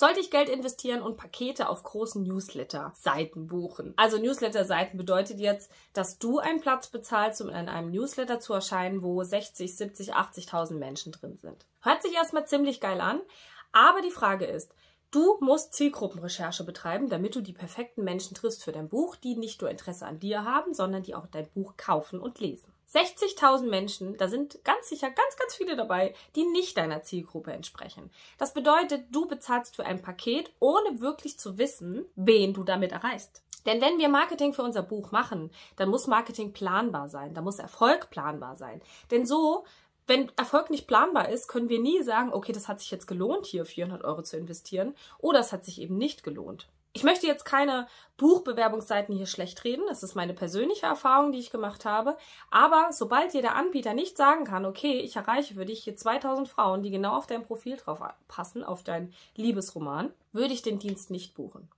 sollte ich Geld investieren und Pakete auf großen Newsletter-Seiten buchen. Also Newsletter-Seiten bedeutet jetzt, dass du einen Platz bezahlst, um in einem Newsletter zu erscheinen, wo 60, 70, 80.000 Menschen drin sind. Hört sich erstmal ziemlich geil an, aber die Frage ist, Du musst Zielgruppenrecherche betreiben, damit du die perfekten Menschen triffst für dein Buch, die nicht nur Interesse an dir haben, sondern die auch dein Buch kaufen und lesen. 60.000 Menschen, da sind ganz sicher ganz, ganz viele dabei, die nicht deiner Zielgruppe entsprechen. Das bedeutet, du bezahlst für ein Paket, ohne wirklich zu wissen, wen du damit erreichst. Denn wenn wir Marketing für unser Buch machen, dann muss Marketing planbar sein, dann muss Erfolg planbar sein. Denn so wenn Erfolg nicht planbar ist, können wir nie sagen, okay, das hat sich jetzt gelohnt, hier 400 Euro zu investieren oder es hat sich eben nicht gelohnt. Ich möchte jetzt keine Buchbewerbungsseiten hier schlecht reden. Das ist meine persönliche Erfahrung, die ich gemacht habe. Aber sobald dir der Anbieter nicht sagen kann, okay, ich erreiche für dich hier 2000 Frauen, die genau auf dein Profil drauf passen, auf dein Liebesroman, würde ich den Dienst nicht buchen.